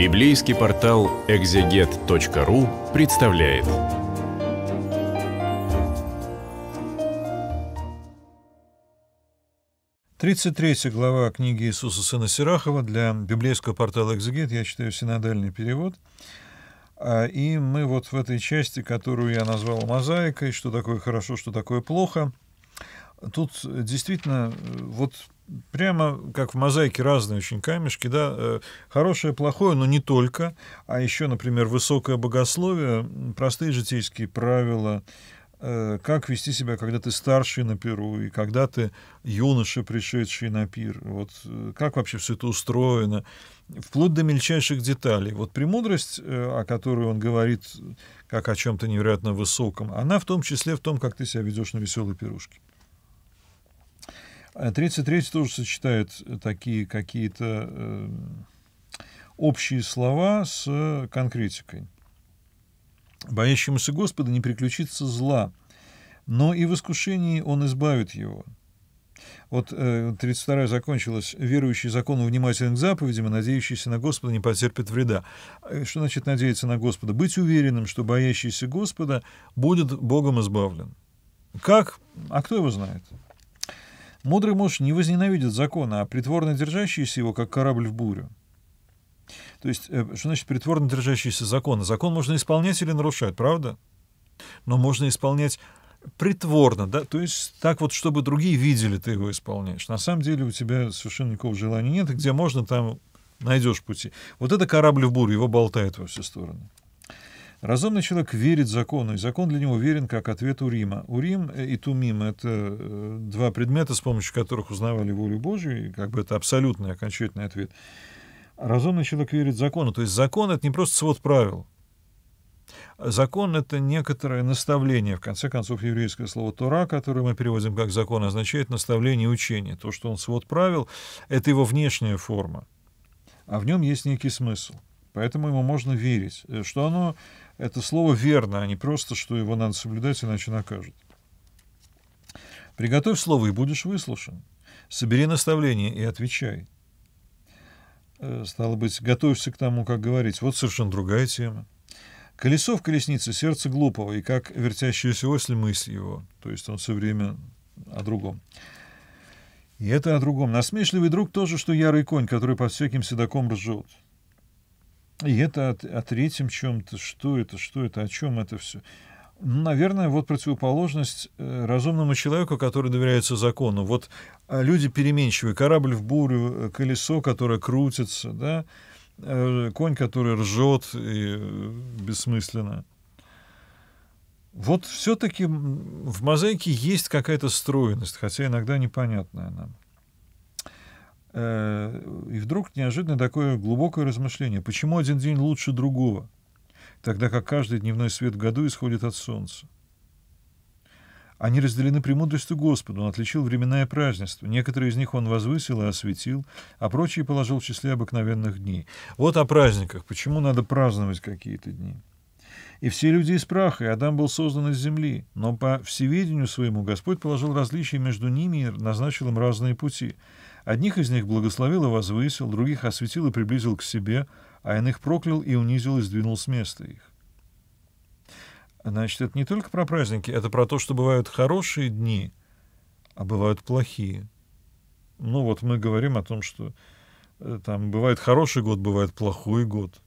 Библейский портал экзегет.ру представляет. Тридцать третья глава книги Иисуса Сына Сирахова для библейского портала «Экзегет». Я читаю синодальный перевод. А, и мы вот в этой части, которую я назвал мозаикой, что такое хорошо, что такое плохо, тут действительно э, вот прямо как в мозаике разные очень камешки, да, э, хорошее, плохое, но не только, а еще, например, высокое богословие, простые житейские правила, э, как вести себя, когда ты старший на Перу и когда ты юноша, пришедший на пир. Вот э, как вообще все это устроено, вплоть до мельчайших деталей. Вот премудрость, о которой он говорит, как о чем-то невероятно высоком, она в том числе в том, как ты себя ведешь на веселой пирушке. 33 а тоже сочетает э, такие какие-то э, общие слова с конкретикой. «Боящемуся Господа не приключится зла, но и в искушении он избавит его». Вот э, 32 закончилась. «Верующий закону внимателен к заповедям и надеющийся на Господа не потерпит вреда». Э, что значит надеяться на Господа? Быть уверенным, что боящийся Господа будет Богом избавлен. Как? А кто его знает? Мудрый муж не возненавидит закона, а притворно держащийся его, как корабль в бурю. То есть, э, что значит притворно держащийся закона? Закон можно исполнять или нарушать, правда? Но можно исполнять притворно, да, то есть так вот, чтобы другие видели, ты его исполняешь. На самом деле у тебя совершенно никакого желания нет, где можно, там найдешь пути. Вот это корабль в бурю, его болтает во все стороны. Разумный человек верит закону, и закон для него верен как ответ у Рима, у Рим э, и Тумим — это э, два предмета, с помощью которых узнавали волю Божию, и как бы это абсолютный, окончательный ответ. Разумный человек верит закону. То есть закон — это не просто свод правил. Закон — это некоторое наставление. В конце концов, еврейское слово «тора», которое мы переводим как «закон», означает наставление и учение. То, что он свод правил, — это его внешняя форма. А в нем есть некий смысл. Поэтому ему можно верить, э, что оно это слово верно, а не просто, что его надо соблюдать, иначе накажут. Приготовь слово, и будешь выслушан. Собери наставление и отвечай. Э, стало быть, готовься к тому, как говорить. Вот совершенно другая тема. Колесо в колеснице — сердце глупого, и как вертящаяся ось мысль его. То есть он все время о другом. И это о другом. Насмешливый друг тоже, что ярый конь, который под всяким седаком ржет. И это о, о третьем чем-то, что это, что это, о чем это все. Ну, наверное, вот противоположность э, разумному человеку, который доверяется закону. Вот а, люди переменчивые, корабль в бурю, э, колесо, которое крутится, да, э, конь, который ржет и бессмысленно. Вот все-таки в мозаике есть какая-то стройность, хотя иногда непонятная нам. Э, и вдруг неожиданно такое глубокое размышление. Почему один день лучше другого, тогда как каждый дневной свет в году исходит от солнца? Они разделены премудростью Господу, он отличил времена и Некоторые из них он возвысил и осветил, а прочие положил в числе обыкновенных дней. Вот о праздниках. Почему надо праздновать какие-то дни? И все люди из праха, и Адам был создан из земли, но по всеведению своему Господь положил различия между ними и назначил им разные пути — Одних из них благословил и возвысил, других осветил и приблизил к себе, а иных проклял и унизил и сдвинул с места их. Значит, это не только про праздники, это про то, что бывают хорошие дни, а бывают плохие. Ну вот мы говорим о том, что э, там бывает хороший год, бывает плохой год.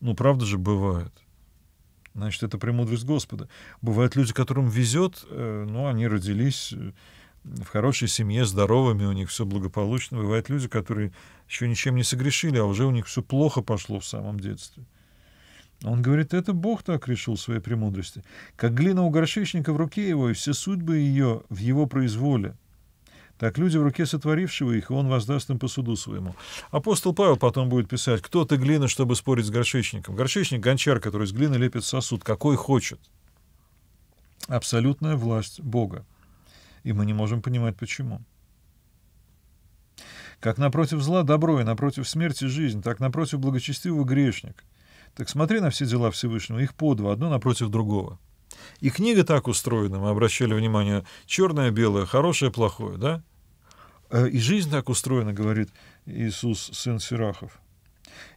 Ну, правда же, бывает. Значит, это премудрость Господа. Бывают люди, которым везет, э, ну, они родились э, в хорошей семье, здоровыми, у них все благополучно. Бывают люди, которые еще ничем не согрешили, а уже у них все плохо пошло в самом детстве. Он говорит, это Бог так решил своей премудрости. Как глина у горшечника в руке его, и все судьбы ее в его произволе. Так люди в руке сотворившего их, и он воздаст им по суду своему. Апостол Павел потом будет писать, кто ты глина, чтобы спорить с горшечником? Горшечник — гончар, который из глины лепит сосуд, какой хочет. Абсолютная власть Бога и мы не можем понимать, почему. Как напротив зла добро и напротив смерти жизнь, так напротив благочестивого грешник. Так смотри на все дела Всевышнего, их по два, одно напротив другого. И книга так устроена, мы обращали внимание, черное, белое, хорошее, плохое, да? «Э, и жизнь так устроена, говорит Иисус, сын Сирахов.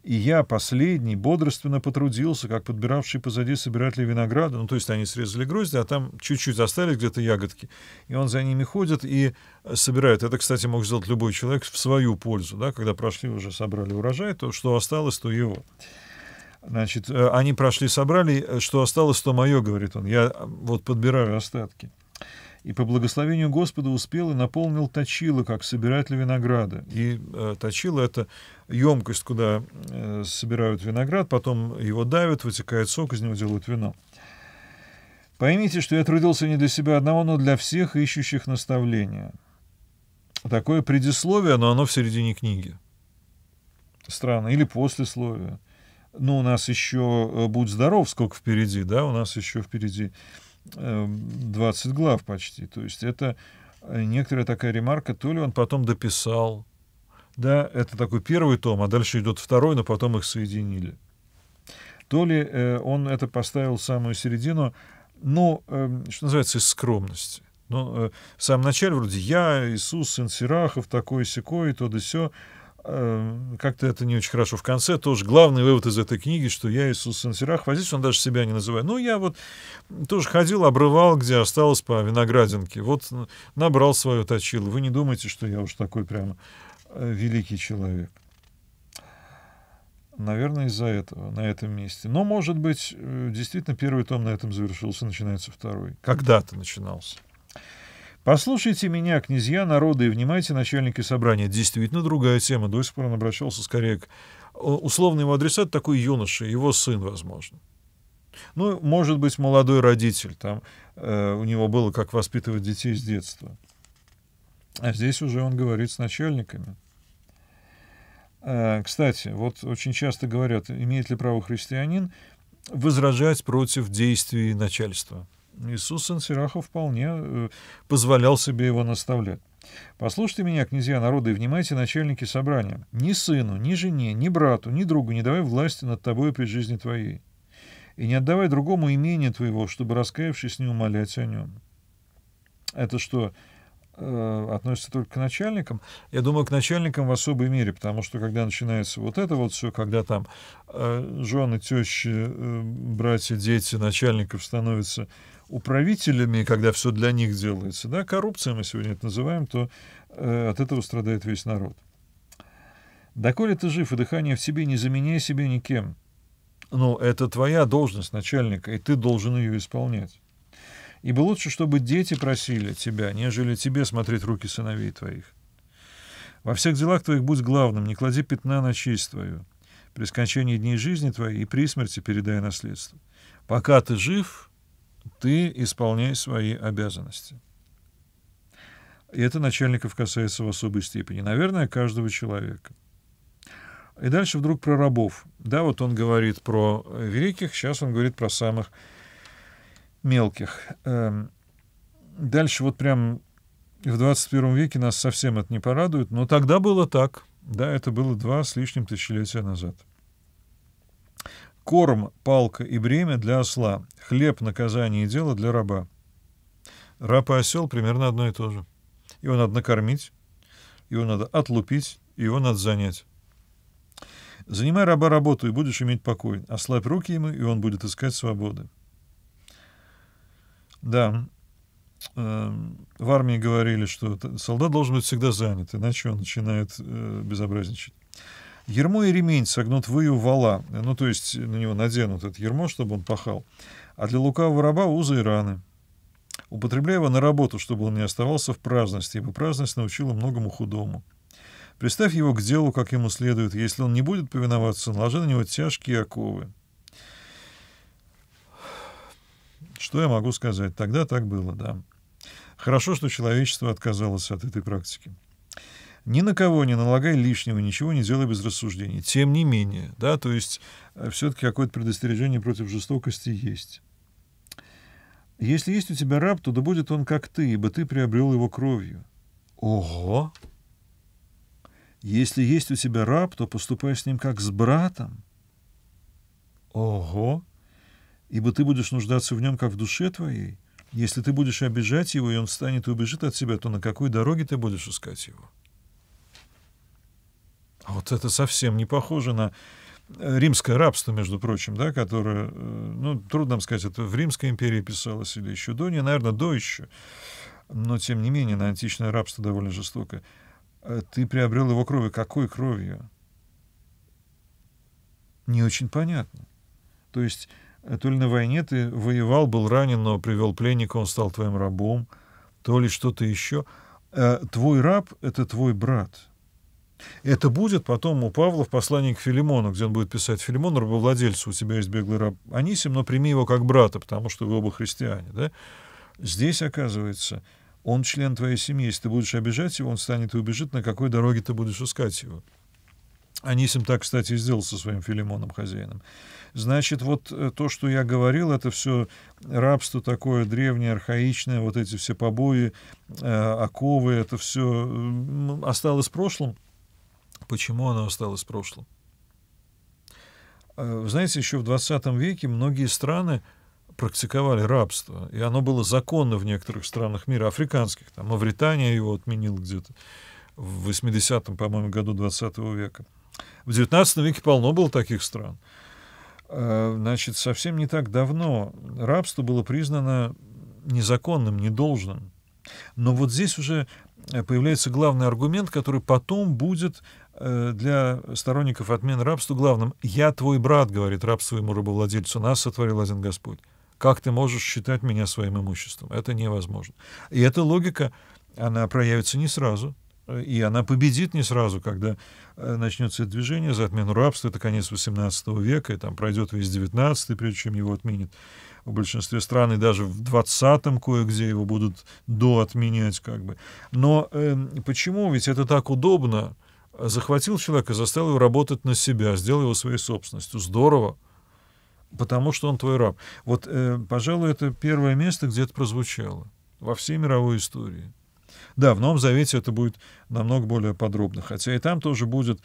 И я, последний, бодрственно потрудился, как подбиравший позади собиратель винограда. Ну, то есть они срезали грозди, а там чуть-чуть остались где-то ягодки. И он за ними ходит и э, собирает. Это, кстати, мог сделать любой человек в свою пользу. Да? Когда прошли, уже собрали урожай, то что осталось, то его. Значит, э, они прошли, собрали, э, что осталось, то мое, говорит он. Я вот подбираю остатки и по благословению Господа успел и наполнил точило, как собиратель винограда. И э, точило — это емкость, куда э, собирают виноград, потом его давят, вытекает сок, из него делают вино. Поймите, что я трудился не для себя одного, но для всех ищущих наставления. Такое предисловие, но оно в середине книги. Странно. Или послесловие. Ну, у нас еще э, «Будь здоров», сколько впереди, да, у нас еще впереди 20 глав почти. То есть это э, некоторая такая ремарка, то ли он потом дописал. Да, это такой первый том, а дальше идет второй, но потом их соединили. То ли э, он это поставил в самую середину, ну, э, что называется, из скромности. Ну, э, в самом начале вроде «Я, Иисус, сын Сирахов, такой-сякой, то да сё». Э, как-то это не очень хорошо. В конце тоже главный вывод из этой книги, что я Иисус Сансирах, здесь он даже себя не называет. Ну, я вот тоже ходил, обрывал, где осталось по виноградинке. Вот набрал свое точилу. Вы не думайте, что я уж такой прямо э, великий человек. Наверное, из-за этого, на этом месте. Но, может быть, э, действительно, первый том на этом завершился, начинается второй. Когда-то начинался. «Послушайте меня, князья народа, и внимайте, начальники собрания». Действительно другая тема. До сих пор он обращался скорее к... Э, условный его адресат такой юноша, его сын, возможно. Ну, может быть, молодой родитель. Там э, у него было, как воспитывать детей с детства. А здесь уже он говорит с начальниками. Э, кстати, вот очень часто говорят, имеет ли право христианин возражать против действий начальства. Иисус Сансираха вполне э, позволял себе его наставлять. «Послушайте меня, князья народа, и внимайте, начальники собрания. Ни сыну, ни жене, ни брату, ни другу не давай власти над тобой при жизни твоей. И не отдавай другому имение твоего, чтобы, раскаявшись, не умолять о нем». Это что, э, относится только к начальникам. Я думаю, к начальникам в особой мере, потому что когда начинается вот это вот все, когда там э, жены, тещи, э, братья, дети начальников становятся управителями, когда все для них делается, да, коррупция мы сегодня это называем, то э, от этого страдает весь народ. Доколе ты жив и дыхание в тебе не заменяй себе никем. Ну, это твоя должность начальника, и ты должен ее исполнять. Ибо лучше, чтобы дети просили тебя, нежели тебе смотреть руки сыновей твоих. Во всех делах твоих будь главным, не клади пятна на честь твою. При скончании дней жизни твоей и при смерти передай наследство. Пока ты жив, ты исполняй свои обязанности. И это начальников касается в особой степени. Наверное, каждого человека. И дальше вдруг про рабов. Да, вот он говорит про э, великих, сейчас он говорит про самых мелких. Эм, дальше вот прям в 21 веке нас совсем это не порадует, но тогда было так. Да, это было два с лишним тысячелетия назад корм, палка и бремя для осла, хлеб, наказание и дело для раба. Раб и осел примерно одно и то же. Его надо накормить, его надо отлупить, его надо занять. Занимай раба работу, и будешь иметь покой. Ослабь руки ему, и он будет искать свободы. Да, э, в армии говорили, что солдат должен быть всегда занят, иначе он начинает э, безобразничать. Ермо и ремень согнут выю вала, ну, то есть на него наденут это ермо, чтобы он пахал. А для лукавого раба узы и раны. Употребляй его на работу, чтобы он не оставался в праздности, ибо праздность научила многому худому. Представь его к делу, как ему следует. Если он не будет повиноваться, наложи на него тяжкие оковы. Что я могу сказать? Тогда так было, да. Хорошо, что человечество отказалось от этой практики ни на кого не налагай лишнего, ничего не делай без рассуждений. Тем не менее, да, то есть э, все-таки какое-то предостережение против жестокости есть. Если есть у тебя раб, то да будет он как ты, ибо ты приобрел его кровью. Ого! Если есть у тебя раб, то поступай с ним как с братом. Ого! Ибо ты будешь нуждаться в нем как в душе твоей. Если ты будешь обижать его, и он встанет и убежит от тебя, то на какой дороге ты будешь искать его? А вот это совсем не похоже на э, римское рабство, между прочим, да, которое, э, ну, трудно нам сказать, это в Римской империи писалось или еще до нее, наверное, до еще. Но, тем не менее, на античное рабство довольно жестокое. Э, ты приобрел его кровью. Какой кровью? Не очень понятно. То есть, то ли на войне ты воевал, был ранен, но привел пленника, он стал твоим рабом, то ли что-то еще. Твой раб — это твой брат — это будет потом у Павла в послании к Филимону, где он будет писать «Филимон, рабовладельцу, у тебя есть беглый раб Анисим, но прими его как брата, потому что вы оба христиане». Да? Здесь, оказывается, он член твоей семьи. Если ты будешь обижать его, он станет и убежит, на какой дороге ты будешь искать его. Анисим так, кстати, и сделал со своим Филимоном, хозяином. Значит, вот э, то, что я говорил, это все рабство такое древнее, архаичное, вот эти все побои, э, оковы, это все осталось в прошлом почему она осталась прошлым. Э, вы знаете, еще в 20 веке многие страны практиковали рабство, и оно было законно в некоторых странах мира, африканских. Там Мавритания его отменила где-то в 80-м, по-моему, году 20 века. В 19 веке полно было таких стран. Э, значит, совсем не так давно рабство было признано незаконным, недолжным. Но вот здесь уже э, появляется главный аргумент, который потом будет Э, для сторонников отмены рабства главным. «Я твой брат», — говорит раб своему рабовладельцу, — «нас сотворил один Господь». Как ты можешь считать меня своим имуществом? Это невозможно. И эта логика, она проявится не сразу, э, и она победит не сразу, когда э, начнется движение за отмену рабства, это конец XVIII века, и там пройдет весь XIX, прежде чем его отменят в большинстве стран, и даже в 20-м кое-где его будут доотменять как бы. Но э, почему? Ведь это так удобно, захватил человека, заставил его работать на себя, сделал его своей собственностью. Здорово, потому что он твой раб. Вот, э, пожалуй, это первое место, где это прозвучало во всей мировой истории. Да, в Новом Завете это будет намного более подробно. Хотя и там тоже будет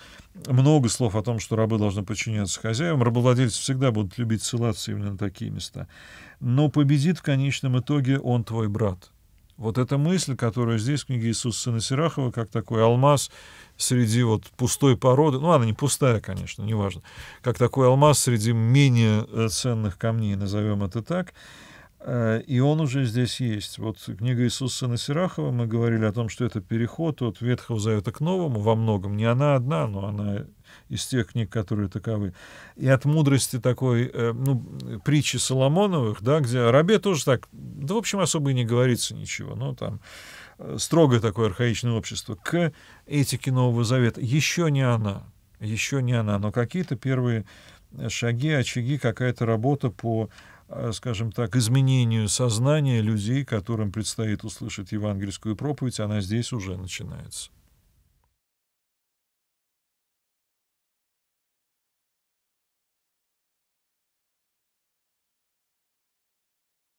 много слов о том, что рабы должны подчиняться хозяевам. Рабовладельцы всегда будут любить ссылаться именно на такие места. Но победит в конечном итоге он твой брат — вот эта мысль, которая здесь в книге Иисуса Сына Сирахова, как такой алмаз среди вот пустой породы, ну, она не пустая, конечно, неважно, как такой алмаз среди менее э, ценных камней, назовем это так, э, и он уже здесь есть. Вот книга Иисуса Сына Сирахова, мы говорили о том, что это переход от Ветхого Завета к Новому во многом. Не она одна, но она из тех книг, которые таковы. И от мудрости такой, э, ну, притчи Соломоновых, да, где о рабе тоже так, да, в общем, особо и не говорится ничего, но там э, строгое такое архаичное общество, к этике Нового Завета. Еще не она, еще не она, но какие-то первые э, шаги, очаги, какая-то работа по скажем так, изменению сознания людей, которым предстоит услышать евангельскую проповедь, она здесь уже начинается.